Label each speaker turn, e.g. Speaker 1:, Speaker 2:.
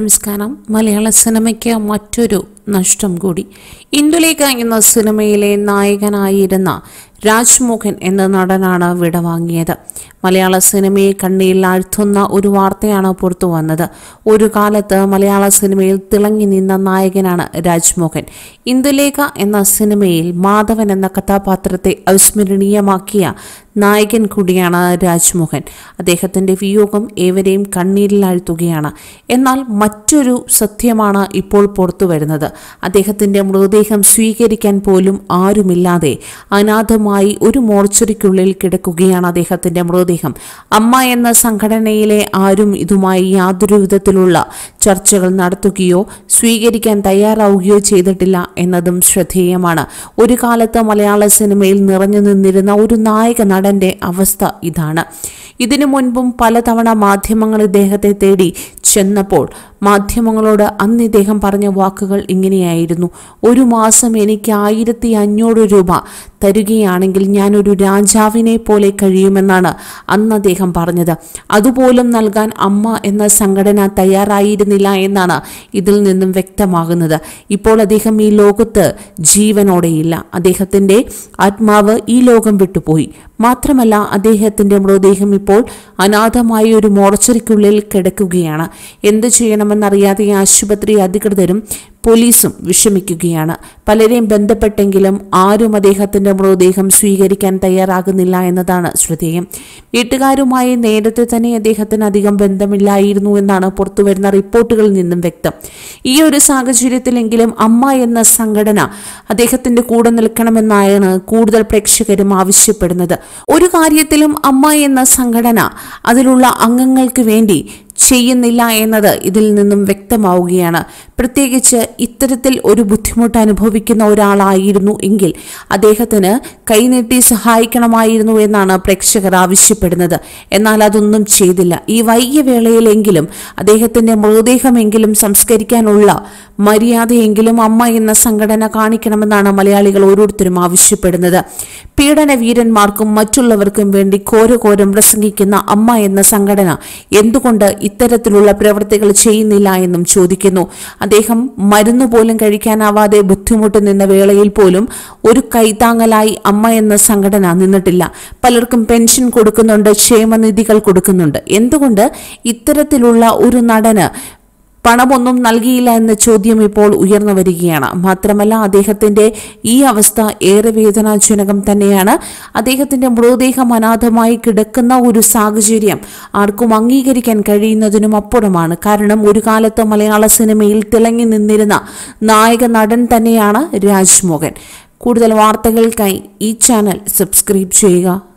Speaker 1: നമസ്കാരം മലയാള സിനിമയ്ക്ക് മറ്റൊരു നഷ്ടം കൂടി ഇന്ദുലേഖ എന്ന സിനിമയിലെ നായകനായിരുന്ന രാജ്മോഹൻ എന്ന നടനാണ് വിടവാങ്ങിയത് മലയാള സിനിമയെ കണ്ണിയിൽ ആഴ്ത്തുന്ന ഒരു വാർത്തയാണ് പുറത്തു വന്നത് ഒരു കാലത്ത് മലയാള സിനിമയിൽ തിളങ്ങി നിന്ന നായകനാണ് രാജ്മോഹൻ ഇന്ദുലേഖ എന്ന സിനിമയിൽ മാധവൻ എന്ന കഥാപാത്രത്തെ അവിസ്മരണീയമാക്കിയ നായകൻ കൂടിയാണ് രാജ്മോഹൻ അദ്ദേഹത്തിൻ്റെ വിയോഗം ഏവരെയും കണ്ണീരിലാഴ്ത്തുകയാണ് എന്നാൽ മറ്റൊരു സത്യമാണ് ഇപ്പോൾ പുറത്തു വരുന്നത് അദ്ദേഹത്തിന്റെ മൃതദേഹം സ്വീകരിക്കാൻ പോലും ആരുമില്ലാതെ അനാഥമായി ഒരു മോർച്ചറിക്കുള്ളിൽ കിടക്കുകയാണ് അദ്ദേഹത്തിന്റെ മൃതദേഹം അമ്മ എന്ന സംഘടനയിലെ ആരും ഇതുമായി യാതൊരു വിധത്തിലുള്ള ചർച്ചകൾ നടത്തുകയോ സ്വീകരിക്കാൻ തയ്യാറാവുകയോ ചെയ്തിട്ടില്ല എന്നതും ശ്രദ്ധേയമാണ് ഒരു കാലത്ത് മലയാള സിനിമയിൽ നിറഞ്ഞു നിന്നിരുന്ന ഒരു നായക നടന്റെ അവസ്ഥ ഇതാണ് ഇതിനു മുൻപും പലതവണ മാധ്യമങ്ങൾ ഇദ്ദേഹത്തെ തേടി ചെന്നപ്പോൾ മാധ്യമങ്ങളോട് അന്ന് ഇദ്ദേഹം പറഞ്ഞ വാക്കുകൾ ഇങ്ങനെയായിരുന്നു ഒരു മാസം എനിക്ക് ആയിരത്തി അഞ്ഞൂറ് രൂപ തരികയാണെങ്കിൽ ഞാനൊരു രാജാവിനെ പോലെ കഴിയുമെന്നാണ് അന്ന് അദ്ദേഹം പറഞ്ഞത് അതുപോലും നൽകാൻ അമ്മ എന്ന സംഘടന തയ്യാറായിരുന്നില്ല എന്നാണ് ഇതിൽ നിന്നും വ്യക്തമാകുന്നത് ഇപ്പോൾ അദ്ദേഹം ഈ ലോകത്ത് ജീവനോടെയില്ല അദ്ദേഹത്തിൻ്റെ ആത്മാവ് ഈ ലോകം വിട്ടുപോയി മാത്രമല്ല അദ്ദേഹത്തിൻ്റെ മൃതദേഹം ഇപ്പോൾ അനാഥമായ ഒരു മോർച്ചറിക്കുള്ളിൽ കിടക്കുകയാണ് എന്ത് ചെയ്യണം ചെയ്യണമെന്നറിയാതെ ആശുപത്രി അധികൃതരും പോലീസും വിഷമിക്കുകയാണ് പലരെയും ബന്ധപ്പെട്ടെങ്കിലും ആരും അദ്ദേഹത്തിന്റെ മൃതദേഹം സ്വീകരിക്കാൻ തയ്യാറാകുന്നില്ല എന്നതാണ് ശ്രദ്ധേയം വീട്ടുകാരുമായി നേരത്തെ തന്നെ അദ്ദേഹത്തിന് അധികം ബന്ധമില്ലായിരുന്നു എന്നാണ് പുറത്തുവരുന്ന റിപ്പോർട്ടുകളിൽ നിന്നും വ്യക്തം ഈ ഒരു സാഹചര്യത്തിലെങ്കിലും അമ്മ എന്ന സംഘടന അദ്ദേഹത്തിന്റെ കൂടെ നിൽക്കണമെന്നാണ് കൂടുതൽ പ്രേക്ഷകരും ആവശ്യപ്പെടുന്നത് ഒരു കാര്യത്തിലും അമ്മ എന്ന സംഘടന അതിലുള്ള അംഗങ്ങൾക്ക് വേണ്ടി ചെയ്യുന്നില്ല എന്നത് ഇതിൽ നിന്നും വ്യക്തമാവുകയാണ് പ്രത്യേകിച്ച് ഇത്തരത്തിൽ ഒരു ബുദ്ധിമുട്ട് അനുഭവിക്കുന്ന ഒരാളായിരുന്നു എങ്കിൽ അദ്ദേഹത്തിന് കൈനീട്ടി സഹായിക്കണമായിരുന്നു എന്നാണ് പ്രേക്ഷകർ ആവശ്യപ്പെടുന്നത് എന്നാൽ അതൊന്നും ചെയ്തില്ല ഈ വൈകിയ വേളയിലെങ്കിലും അദ്ദേഹത്തിന്റെ മൃതദേഹമെങ്കിലും സംസ്കരിക്കാനുള്ള മര്യാദയെങ്കിലും അമ്മ എന്ന സംഘടന കാണിക്കണമെന്നാണ് മലയാളികൾ ഓരോരുത്തരും ആവശ്യപ്പെടുന്നത് വീരന്മാർക്കും മറ്റുള്ളവർക്കും വേണ്ടി കോരകോരം പ്രസംഗിക്കുന്ന അമ്മ എന്ന സംഘടന എന്തുകൊണ്ട് ഇത്തരത്തിലുള്ള പ്രവൃത്തികൾ ചെയ്യുന്നില്ല എന്നും ചോദിക്കുന്നു അദ്ദേഹം മരുന്ന് പോലും കഴിക്കാനാവാതെ ബുദ്ധിമുട്ട് നിന്ന വേളയിൽ പോലും ഒരു കൈത്താങ്ങലായി അമ്മ എന്ന സംഘടന നിന്നിട്ടില്ല പലർക്കും പെൻഷൻ കൊടുക്കുന്നുണ്ട് ക്ഷേമനിധികൾ കൊടുക്കുന്നുണ്ട് എന്തുകൊണ്ട് ഇത്തരത്തിലുള്ള ഒരു നടന് പണമൊന്നും നൽകിയില്ല എന്ന ചോദ്യം ഇപ്പോൾ ഉയർന്നു വരികയാണ് മാത്രമല്ല അദ്ദേഹത്തിന്റെ ഈ അവസ്ഥ ഏറെ വേദനാജനകം തന്നെയാണ് അദ്ദേഹത്തിന്റെ മൃതദേഹം അനാഥമായി കിടക്കുന്ന ഒരു സാഹചര്യം ആർക്കും അംഗീകരിക്കാൻ കഴിയുന്നതിനും അപ്പുറമാണ് കാരണം ഒരു കാലത്ത് മലയാള സിനിമയിൽ തിളങ്ങി നിന്നിരുന്ന നായക നടൻ തന്നെയാണ് രാജ്മോഹൻ കൂടുതൽ വാർത്തകൾക്കായി ഈ ചാനൽ സബ്സ്ക്രൈബ് ചെയ്യുക